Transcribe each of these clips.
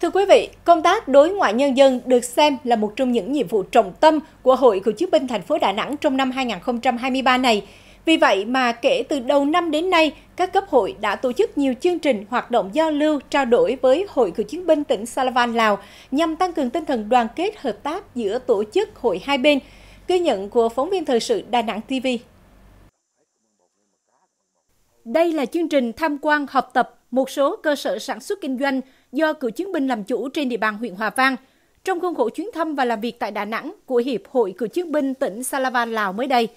Thưa quý vị, công tác đối ngoại nhân dân được xem là một trong những nhiệm vụ trọng tâm của Hội Cựu chiến binh thành phố Đà Nẵng trong năm 2023 này. Vì vậy mà kể từ đầu năm đến nay, các cấp hội đã tổ chức nhiều chương trình hoạt động giao lưu, trao đổi với Hội Cựu chiến binh tỉnh Salavan, Lào nhằm tăng cường tinh thần đoàn kết hợp tác giữa tổ chức hội hai bên. Ghi nhận của phóng viên thời sự Đà Nẵng TV. Đây là chương trình tham quan học tập một số cơ sở sản xuất kinh doanh do cựu chiến binh làm chủ trên địa bàn huyện Hòa Vang trong khuôn khổ chuyến thăm và làm việc tại Đà Nẵng của Hiệp hội Cựu chiến binh tỉnh Salavan Lào mới đây.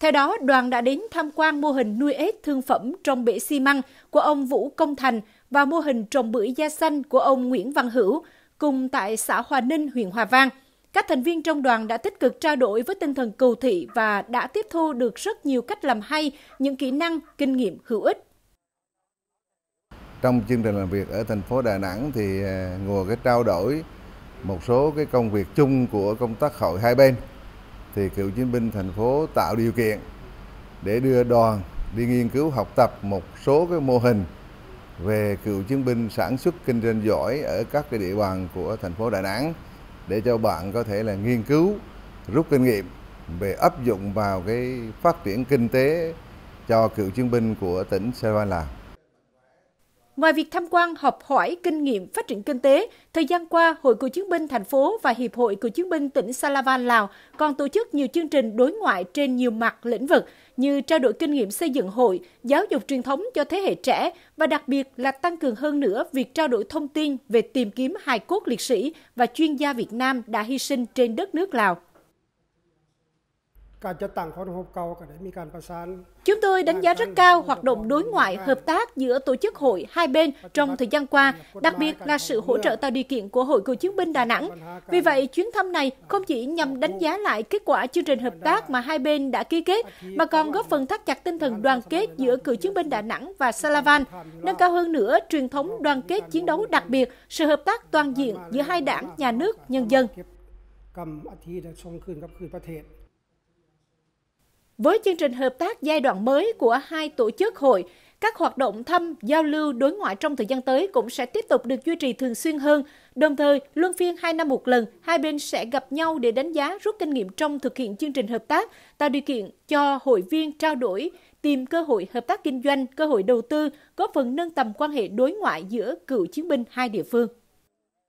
Theo đó, đoàn đã đến tham quan mô hình nuôi ếch thương phẩm trong bể xi măng của ông Vũ Công Thành và mô hình trồng bưởi da xanh của ông Nguyễn Văn Hữu, cùng tại xã Hòa Ninh, huyện Hòa Vang. Các thành viên trong đoàn đã tích cực trao đổi với tinh thần cầu thị và đã tiếp thu được rất nhiều cách làm hay, những kỹ năng, kinh nghiệm hữu ích trong chương trình làm việc ở thành phố Đà Nẵng thì à, ngồi cái trao đổi một số cái công việc chung của công tác hội hai bên thì cựu chiến binh thành phố tạo điều kiện để đưa đoàn đi nghiên cứu học tập một số cái mô hình về cựu chiến binh sản xuất kinh doanh giỏi ở các cái địa bàn của thành phố Đà Nẵng để cho bạn có thể là nghiên cứu rút kinh nghiệm về áp dụng vào cái phát triển kinh tế cho cựu chiến binh của tỉnh Sê Lào. Ngoài việc tham quan, học hỏi kinh nghiệm phát triển kinh tế, thời gian qua, Hội Cựu chiến binh thành phố và Hiệp hội Cựu chiến binh tỉnh Salavan Lào còn tổ chức nhiều chương trình đối ngoại trên nhiều mặt lĩnh vực như trao đổi kinh nghiệm xây dựng hội, giáo dục truyền thống cho thế hệ trẻ và đặc biệt là tăng cường hơn nữa việc trao đổi thông tin về tìm kiếm hài cốt liệt sĩ và chuyên gia Việt Nam đã hy sinh trên đất nước Lào. การจัดตั้งของหบเก่าก็ได้มีการประสาน Chúng tôi đánh giá rất cao hoạt động đối ngoại hợp tác giữa tổ chức hội hai bên trong thời gian qua, đặc biệt là sự hỗ trợ tạo điều kiện của Hội Cựu chiến binh Đà Nẵng. Vì vậy, chuyến thăm này không chỉ nhằm đánh giá lại kết quả chương trình hợp tác mà hai bên đã ký kết, mà còn góp phần thắt chặt tinh thần đoàn kết giữa cựu chiến binh Đà Nẵng và Salavan, nâng cao hơn nữa truyền thống đoàn kết chiến đấu đặc biệt, sự hợp tác toàn diện giữa hai đảng, nhà nước, nhân dân. Với chương trình hợp tác giai đoạn mới của hai tổ chức hội, các hoạt động thăm, giao lưu, đối ngoại trong thời gian tới cũng sẽ tiếp tục được duy trì thường xuyên hơn. Đồng thời, luân phiên 2 năm một lần, hai bên sẽ gặp nhau để đánh giá rút kinh nghiệm trong thực hiện chương trình hợp tác, tạo điều kiện cho hội viên trao đổi, tìm cơ hội hợp tác kinh doanh, cơ hội đầu tư, góp phần nâng tầm quan hệ đối ngoại giữa cựu chiến binh hai địa phương.